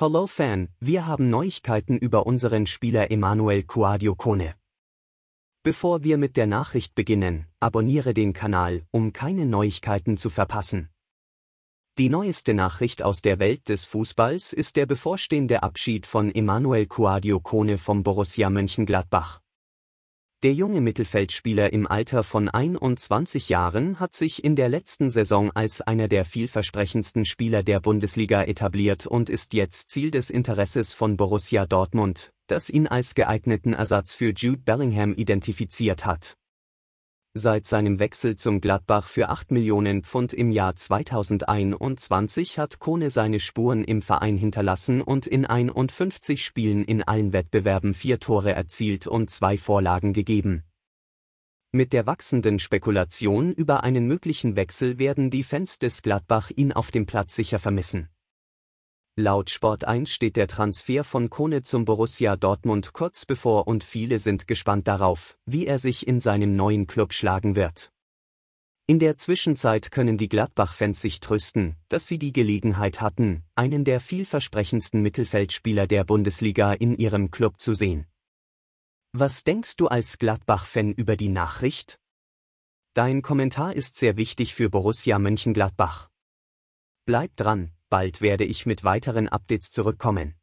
Hello Fan, wir haben Neuigkeiten über unseren Spieler Emanuel Coadio Kone. Bevor wir mit der Nachricht beginnen, abonniere den Kanal, um keine Neuigkeiten zu verpassen. Die neueste Nachricht aus der Welt des Fußballs ist der bevorstehende Abschied von Emanuel Coadio Kone vom Borussia Mönchengladbach. Der junge Mittelfeldspieler im Alter von 21 Jahren hat sich in der letzten Saison als einer der vielversprechendsten Spieler der Bundesliga etabliert und ist jetzt Ziel des Interesses von Borussia Dortmund, das ihn als geeigneten Ersatz für Jude Bellingham identifiziert hat Seit seinem Wechsel zum Gladbach für 8 Millionen Pfund im Jahr 2021 hat Kone seine Spuren im Verein hinterlassen und in 51 Spielen in allen Wettbewerben vier Tore erzielt und zwei Vorlagen gegeben. Mit der wachsenden Spekulation über einen möglichen Wechsel werden die Fans des Gladbach ihn auf dem Platz sicher vermissen. Laut Sport 1 steht der Transfer von Kone zum Borussia Dortmund kurz bevor und viele sind gespannt darauf, wie er sich in seinem neuen Club schlagen wird. In der Zwischenzeit können die Gladbach-Fans sich trösten, dass sie die Gelegenheit hatten, einen der vielversprechendsten Mittelfeldspieler der Bundesliga in ihrem Club zu sehen. Was denkst du als Gladbach-Fan über die Nachricht? Dein Kommentar ist sehr wichtig für Borussia Mönchengladbach. Bleib dran, Bald werde ich mit weiteren Updates zurückkommen.